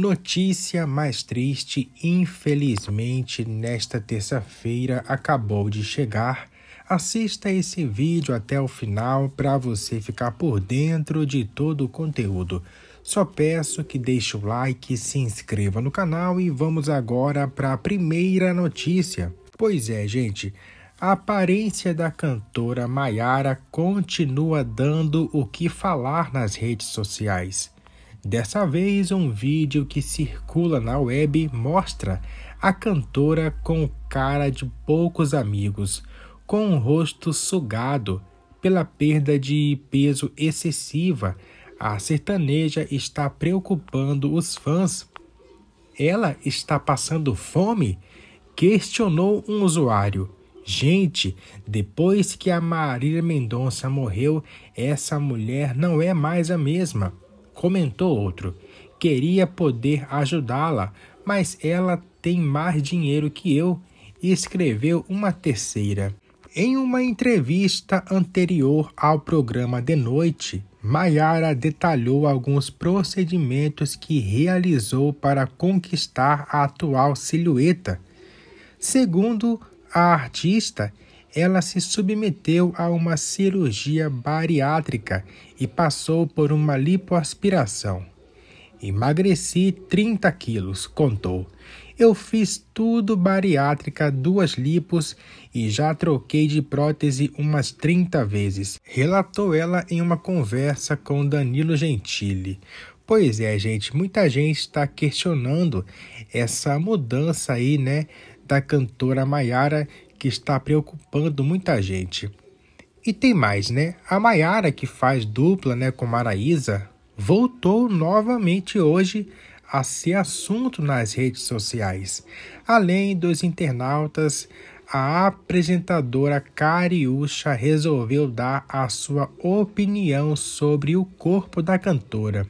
Notícia mais triste, infelizmente, nesta terça-feira acabou de chegar. Assista esse vídeo até o final para você ficar por dentro de todo o conteúdo. Só peço que deixe o like, se inscreva no canal e vamos agora para a primeira notícia. Pois é, gente, a aparência da cantora Maiara continua dando o que falar nas redes sociais. Dessa vez, um vídeo que circula na web mostra a cantora com cara de poucos amigos, com o rosto sugado pela perda de peso excessiva. A sertaneja está preocupando os fãs. Ela está passando fome? Questionou um usuário. Gente, depois que a Marília Mendonça morreu, essa mulher não é mais a mesma. Comentou outro: Queria poder ajudá-la, mas ela tem mais dinheiro que eu. E escreveu uma terceira. Em uma entrevista anterior ao programa de noite, Maiara detalhou alguns procedimentos que realizou para conquistar a atual silhueta. Segundo a artista, ela se submeteu a uma cirurgia bariátrica e passou por uma lipoaspiração. Emagreci 30 quilos, contou. Eu fiz tudo bariátrica, duas lipos e já troquei de prótese umas 30 vezes, relatou ela em uma conversa com Danilo Gentili. Pois é, gente, muita gente está questionando essa mudança aí, né, da cantora Maiara que está preocupando muita gente. E tem mais, né? A Maiara, que faz dupla né, com Maraísa, voltou novamente hoje a ser assunto nas redes sociais. Além dos internautas, a apresentadora Cariúcha resolveu dar a sua opinião sobre o corpo da cantora.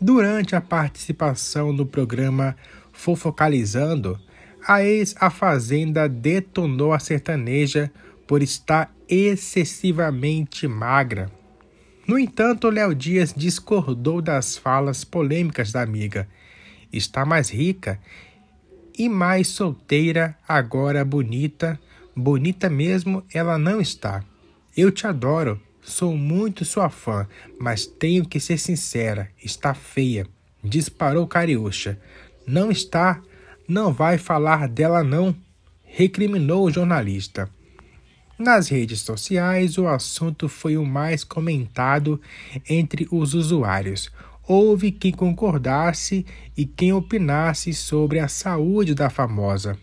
Durante a participação no programa Fofocalizando, a ex A Fazenda detonou a sertaneja por estar excessivamente magra. No entanto, Léo Dias discordou das falas polêmicas da amiga. Está mais rica e mais solteira, agora bonita. Bonita mesmo ela não está. Eu te adoro, sou muito sua fã, mas tenho que ser sincera, está feia. Disparou Cariocha. Não está não vai falar dela, não, recriminou o jornalista. Nas redes sociais, o assunto foi o mais comentado entre os usuários. Houve quem concordasse e quem opinasse sobre a saúde da famosa.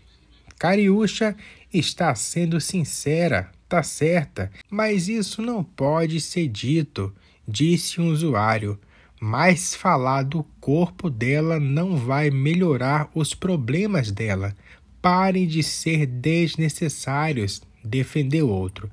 Cariúcha está sendo sincera, tá certa, mas isso não pode ser dito, disse um usuário mas falar do corpo dela não vai melhorar os problemas dela. Parem de ser desnecessários, defendeu outro.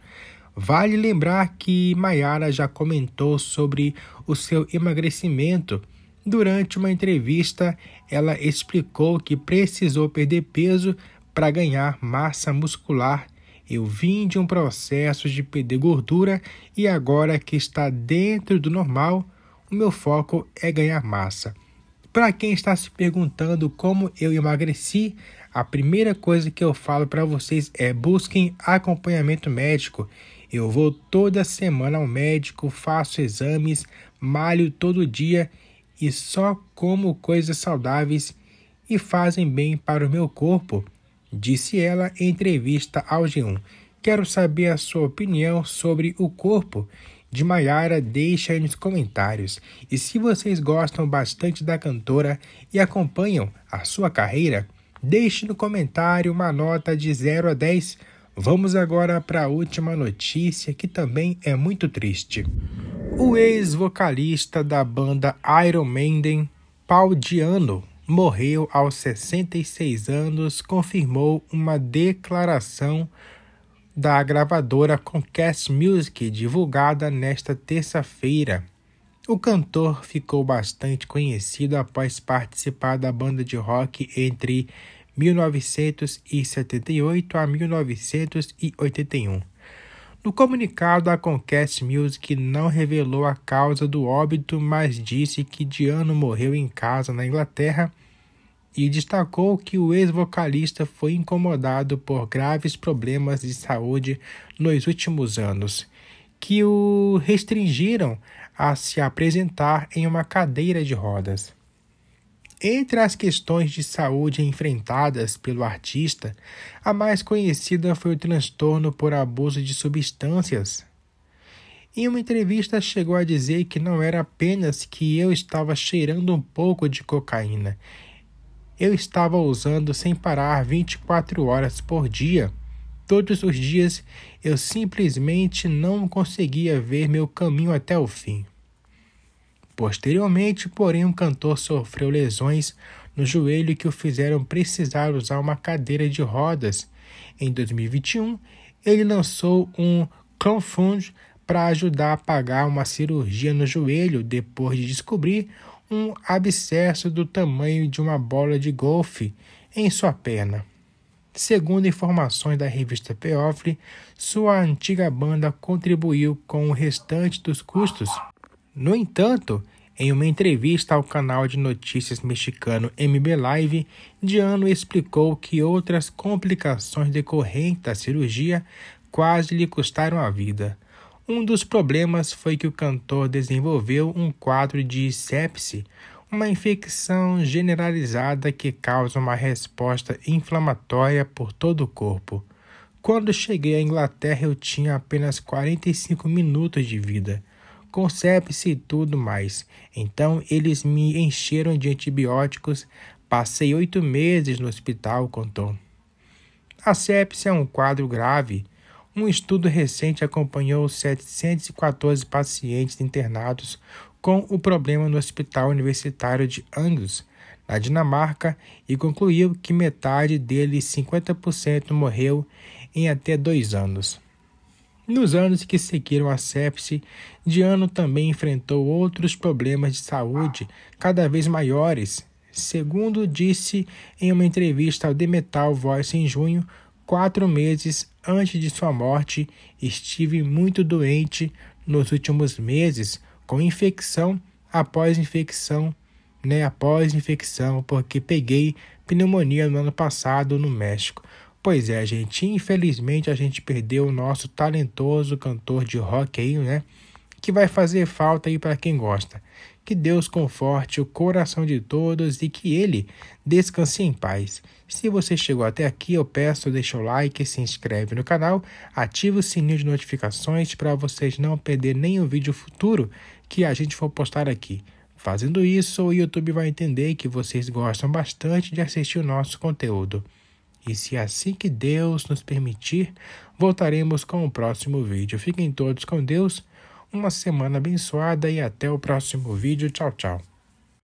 Vale lembrar que Maiara já comentou sobre o seu emagrecimento. Durante uma entrevista, ela explicou que precisou perder peso para ganhar massa muscular. Eu vim de um processo de perder gordura e agora que está dentro do normal, o meu foco é ganhar massa. Para quem está se perguntando como eu emagreci, a primeira coisa que eu falo para vocês é busquem acompanhamento médico. Eu vou toda semana ao médico, faço exames, malho todo dia e só como coisas saudáveis e fazem bem para o meu corpo, disse ela em entrevista ao G1. Quero saber a sua opinião sobre o corpo de Maiara deixe aí nos comentários. E se vocês gostam bastante da cantora e acompanham a sua carreira, deixe no comentário uma nota de 0 a 10. Vamos agora para a última notícia que também é muito triste. O ex-vocalista da banda Iron Maiden, Paul Diano, morreu aos 66 anos, confirmou uma declaração da gravadora Comcast Music, divulgada nesta terça-feira. O cantor ficou bastante conhecido após participar da banda de rock entre 1978 a 1981. No comunicado, a Conquest Music não revelou a causa do óbito, mas disse que Diano morreu em casa na Inglaterra e destacou que o ex-vocalista foi incomodado por graves problemas de saúde nos últimos anos, que o restringiram a se apresentar em uma cadeira de rodas. Entre as questões de saúde enfrentadas pelo artista, a mais conhecida foi o transtorno por abuso de substâncias. Em uma entrevista, chegou a dizer que não era apenas que eu estava cheirando um pouco de cocaína, eu estava usando sem parar 24 horas por dia. Todos os dias eu simplesmente não conseguia ver meu caminho até o fim. Posteriormente, porém, um cantor sofreu lesões no joelho que o fizeram precisar usar uma cadeira de rodas. Em 2021, ele lançou um crowdfund para ajudar a pagar uma cirurgia no joelho depois de descobrir um abscesso do tamanho de uma bola de golfe em sua perna. Segundo informações da revista Peofre, sua antiga banda contribuiu com o restante dos custos. No entanto, em uma entrevista ao canal de notícias mexicano MB Live, Diano explicou que outras complicações decorrentes da cirurgia quase lhe custaram a vida. Um dos problemas foi que o cantor desenvolveu um quadro de sepse, uma infecção generalizada que causa uma resposta inflamatória por todo o corpo. Quando cheguei à Inglaterra, eu tinha apenas 45 minutos de vida. com sepse e tudo mais. Então, eles me encheram de antibióticos. Passei oito meses no hospital, contou. A sepse é um quadro grave um estudo recente acompanhou 714 pacientes internados com o problema no Hospital Universitário de Angus, na Dinamarca, e concluiu que metade deles, 50%, morreu em até dois anos. Nos anos que seguiram a sepse, Diano também enfrentou outros problemas de saúde cada vez maiores, segundo disse em uma entrevista ao The Metal Voice em junho, quatro meses antes de sua morte, estive muito doente nos últimos meses com infecção após infecção, né? Após infecção, porque peguei pneumonia no ano passado no México. Pois é, gente, infelizmente a gente perdeu o nosso talentoso cantor de rock aí, né? que vai fazer falta aí para quem gosta. Que Deus conforte o coração de todos e que Ele descanse em paz. Se você chegou até aqui, eu peço, deixa o like, se inscreve no canal, ativa o sininho de notificações para vocês não perder nenhum vídeo futuro que a gente for postar aqui. Fazendo isso, o YouTube vai entender que vocês gostam bastante de assistir o nosso conteúdo. E se é assim que Deus nos permitir, voltaremos com o próximo vídeo. Fiquem todos com Deus. Uma semana abençoada e até o próximo vídeo. Tchau, tchau.